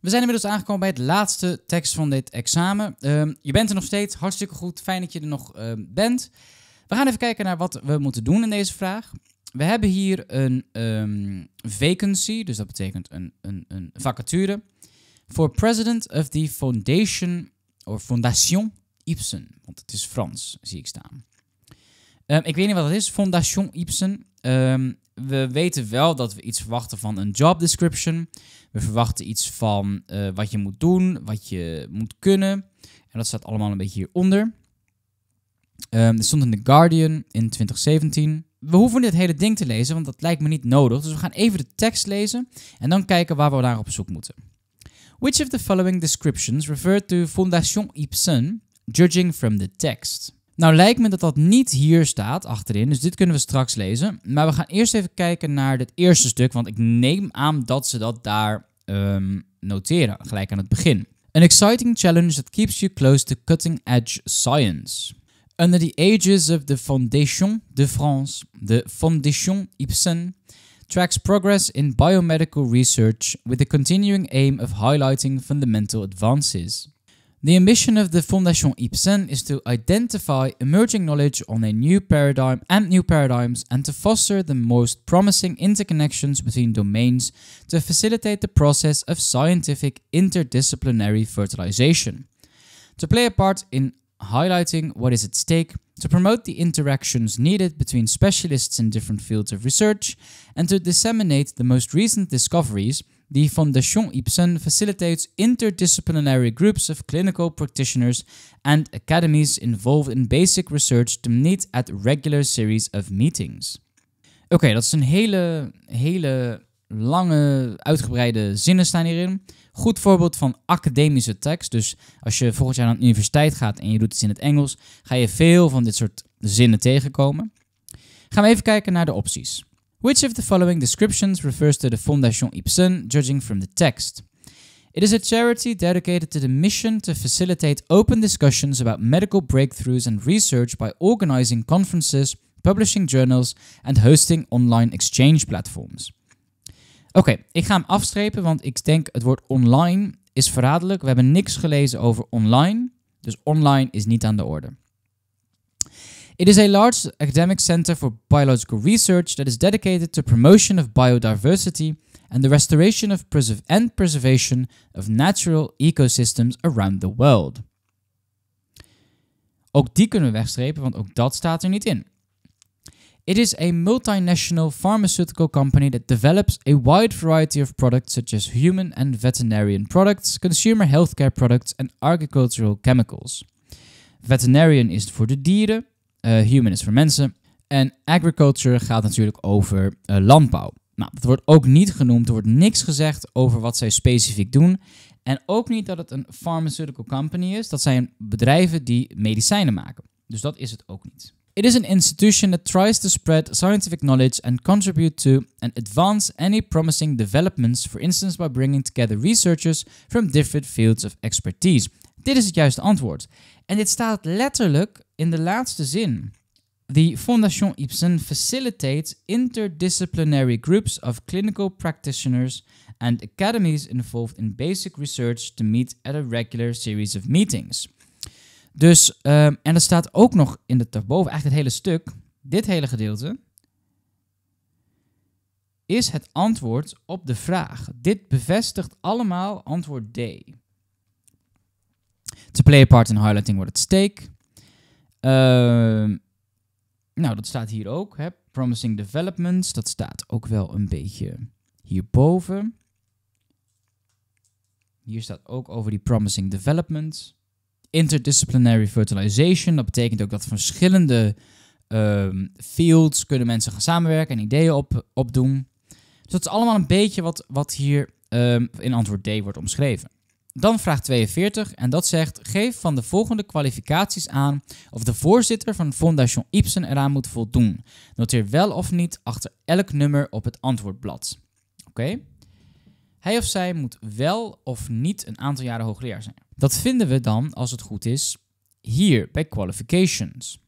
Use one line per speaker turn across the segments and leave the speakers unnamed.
We zijn inmiddels aangekomen bij het laatste tekst van dit examen. Ehm, je bent er nog steeds, hartstikke goed, fijn dat je er nog ehm, bent. We gaan even kijken naar wat we moeten doen in deze vraag. We hebben hier een ehm, vacancy, dus dat betekent een, een, een vacature, voor president of the foundation, of fondation Ibsen, want het is Frans, zie ik staan. Ehm, ik weet niet wat dat is, Fondation Ibsen. Ehm, we weten wel dat we iets verwachten van een job description. We verwachten iets van eh, wat je moet doen, wat je moet kunnen. En dat staat allemaal een beetje hieronder. Um, ehm, dit stond in The Guardian in 2017. We hoeven dit hele ding te lezen, want dat lijkt me niet nodig. Dus we gaan even de tekst lezen en dan kijken waar we naar op zoek moeten. Which of the following descriptions refer to Fondation Ibsen, judging from the text? Nou lijkt me dat dat niet hier staat achterin, dus dit kunnen we straks lezen. Maar we gaan eerst even kijken naar het eerste stuk, want ik neem aan dat ze dat daar ehm, noteren, gelijk aan het begin. An exciting challenge that keeps you close to cutting edge science. Under the ages of the Fondation de France, the Fondation Ibsen tracks progress in biomedical research with the continuing aim of highlighting fundamental advances. The ambition of the Fondation Ibsen is to identify emerging knowledge on a new paradigm and new paradigms and to foster the most promising interconnections between domains to facilitate the process of scientific interdisciplinary fertilization. To play a part in highlighting what is at stake, to promote the interactions needed between specialists in different fields of research, and to disseminate the most recent discoveries The Fondation Ibsen facilitates interdisciplinary groups of clinical practitioners and academies involved in basic research to meet at regular series of meetings. Oké, dat is een hele, hele lange, uitgebreide zinnen staan hierin. Goed voorbeeld van academische tekst. Dus als je volgend jaar naar de universiteit gaat en je doet het in het Engels, ga je veel van dit soort zinnen tegenkomen. Gaan we even kijken naar de opties. Which of the following descriptions refers to the Fondation Ibsen? judging from the text? It is a charity dedicated to the mission to facilitate open discussions about medical breakthroughs and research by organizing conferences, publishing journals and hosting online exchange platforms. Oké, okay, ik ga hem afstrepen, want ik denk het woord online is verraderlijk. We hebben niks gelezen over online, dus online is niet aan de orde. It is a large academic center for biological research that is dedicated to promotion of biodiversity and the restoration of and preservation of natural ecosystems around the world. Ook die kunnen we wegstrepen, want ook dat staat er niet in. It is a multinational pharmaceutical company that develops a wide variety of products such as human and veterinarian products, consumer healthcare products, and agricultural chemicals. Veterinarian is voor de dieren, Eh, human is voor mensen. En agriculture gaat natuurlijk over eh, landbouw. Nou, dat wordt ook niet genoemd. Er wordt niks gezegd over wat zij specifiek doen. En ook niet dat het een pharmaceutical company is. Dat zijn bedrijven die medicijnen maken. Dus dat is het ook niet. It is an institution that tries to spread scientific knowledge and contribute to and advance any promising developments, for instance by bringing together researchers from different fields of expertise dit is het juiste antwoord. En dit staat letterlijk in de laatste zin. The Fondation Ibsen facilitates interdisciplinary groups of clinical practitioners and academies involved in basic research to meet at a regular series of meetings. Dus, ehm, en dat staat ook nog in de daarboven, eigenlijk het hele stuk, dit hele gedeelte, is het antwoord op de vraag. Dit bevestigt allemaal antwoord D. To play a part in highlighting what at stake. Ehm, nou, dat staat hier ook. Promising developments, dat staat ook wel een beetje hierboven. Hier staat ook over die promising developments. Interdisciplinary fertilization, dat betekent ook dat verschillende ehm, fields kunnen mensen gaan samenwerken en ideeën op, opdoen. Dus dat is allemaal een beetje wat, wat hier ehm, in antwoord D wordt omschreven. Dan vraag 42 en dat zegt: geef van de volgende kwalificaties aan of de voorzitter van Fondation Ibsen eraan moet voldoen. Noteer wel of niet achter elk nummer op het antwoordblad. Oké? Hij of zij moet wel of niet een aantal jaren hoogleraar zijn. Dat vinden we dan, als het goed is, hier bij qualifications.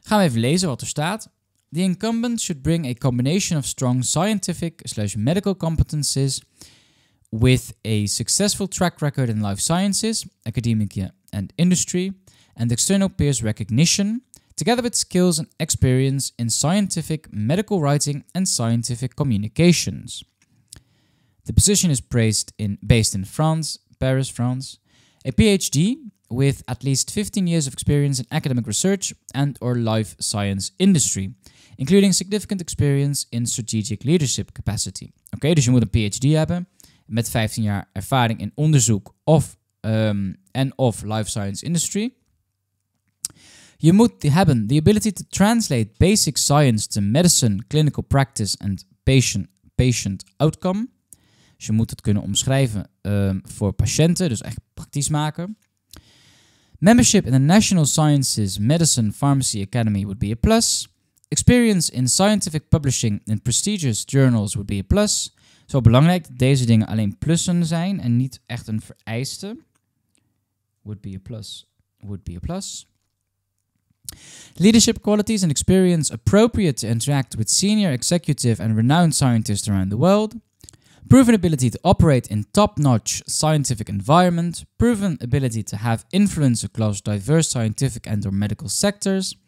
Gaan we even lezen wat er staat. The incumbent should bring a combination of strong scientific slash medical competences with a successful track record in life sciences, academia, and industry, and external peers recognition, together with skills and experience in scientific medical writing and scientific communications. The position is in, based in France, Paris, France. A PhD with at least 15 years of experience in academic research and or life science industry, including significant experience in strategic leadership capacity. Oké, okay, dus je moet een PhD hebben. met 15 jaar ervaring in onderzoek of, ehm, en of life science industry. Je moet hebben the ability to translate basic science to medicine, clinical practice and patient, patient outcome. Dus je moet het kunnen omschrijven ehm, voor patiënten, dus echt praktisch maken. Membership in the National Sciences Medicine Pharmacy Academy would be a plus. Experience in scientific publishing in prestigious journals would be a plus. Zo belangrijk dat deze dingen alleen plussen zijn en niet echt een vereiste. Would be a plus. Would be a plus. Leadership qualities and experience appropriate to interact with senior executive and renowned scientists around the world. Proven ability to operate in top-notch scientific environment. Proven ability to have influence across diverse scientific and or medical sectors.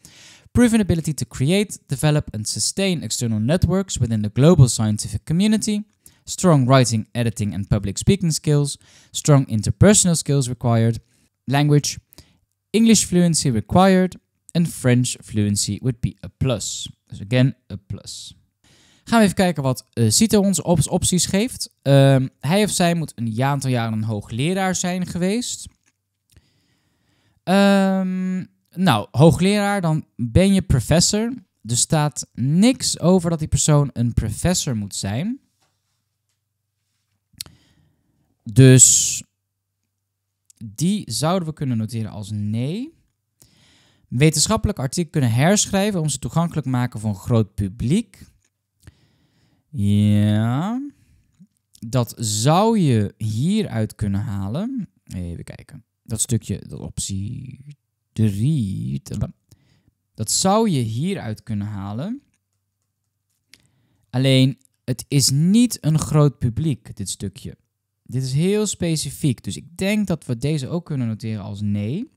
Proven ability to create, develop and sustain external networks within the global scientific community strong writing, editing, and public speaking skills, strong interpersonal skills required, language, English fluency required, and French fluency would be a plus. Dus again, a plus. Gaan we even kijken wat uh, CITO ons opties geeft. Ehm, hij of zij moet een aantal jaren een hoogleraar zijn geweest. Ehm, nou, hoogleraar, dan ben je professor. Er staat niks over dat die persoon een professor moet zijn. Dus die zouden we kunnen noteren als nee. Wetenschappelijk artikel kunnen herschrijven om ze toegankelijk te maken voor een groot publiek. Ja. Dat zou je hieruit kunnen halen. Even kijken. Dat stukje, dat optie 3. Dat zou je hieruit kunnen halen. Alleen, het is niet een groot publiek, dit stukje. Dit is heel specifiek, dus ik denk dat we deze ook kunnen noteren als nee.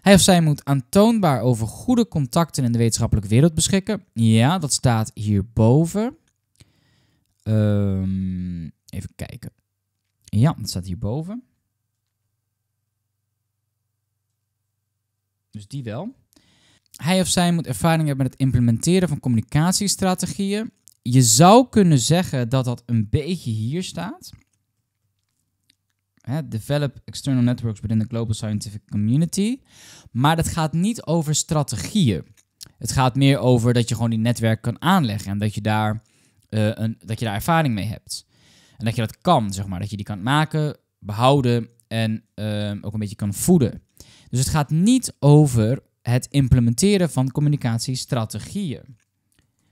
Hij of zij moet aantoonbaar over goede contacten in de wetenschappelijke wereld beschikken. Ja, dat staat hierboven. Um, even kijken. Ja, dat staat hierboven. Dus die wel. Hij of zij moet ervaring hebben met het implementeren van communicatiestrategieën je zou kunnen zeggen dat dat een beetje hier staat. Hè, develop external networks within the global scientific community. Maar dat gaat niet over strategieën. Het gaat meer over dat je gewoon die netwerk kan aanleggen en dat je daar, eh, een, dat je daar ervaring mee hebt. En dat je dat kan, zeg maar. Dat je die kan maken, behouden en eh, ook een beetje kan voeden. Dus het gaat niet over het implementeren van communicatiestrategieën.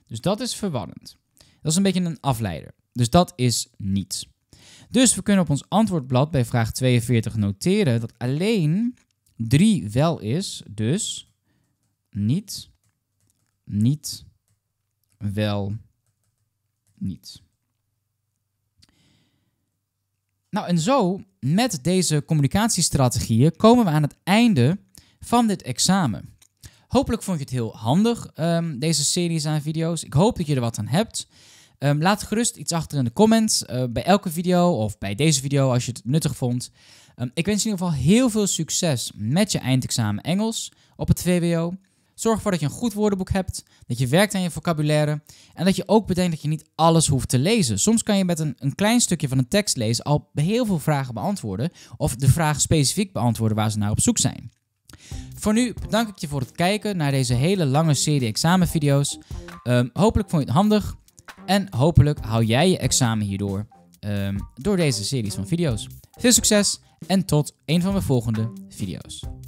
Dus dat is verwarrend. Dat is een beetje een afleider. Dus dat is niets. Dus we kunnen op ons antwoordblad bij vraag 42 noteren dat alleen 3 wel is, dus niet, niet, wel, niet. Nou, en zo, met deze communicatiestrategieën, komen we aan het einde van dit examen. Hopelijk vond je het heel handig, ehm, deze series aan video's. Ik hoop dat je er wat aan hebt. Ehm, laat gerust iets achter in de comments eh, bij elke video of bij deze video als je het nuttig vond. Ehm, ik wens je in ieder geval heel veel succes met je eindexamen Engels op het VWO. Zorg ervoor dat je een goed woordenboek hebt, dat je werkt aan je vocabulaire en dat je ook bedenkt dat je niet alles hoeft te lezen. Soms kan je met een, een klein stukje van een tekst lezen al heel veel vragen beantwoorden of de vraag specifiek beantwoorden waar ze naar op zoek zijn. Voor nu bedank ik je voor het kijken naar deze hele lange serie examenvideo's. Ehm, hopelijk vond je het handig. En hopelijk hou jij je examen hierdoor ehm, door deze series van video's. Veel succes en tot een van mijn volgende video's.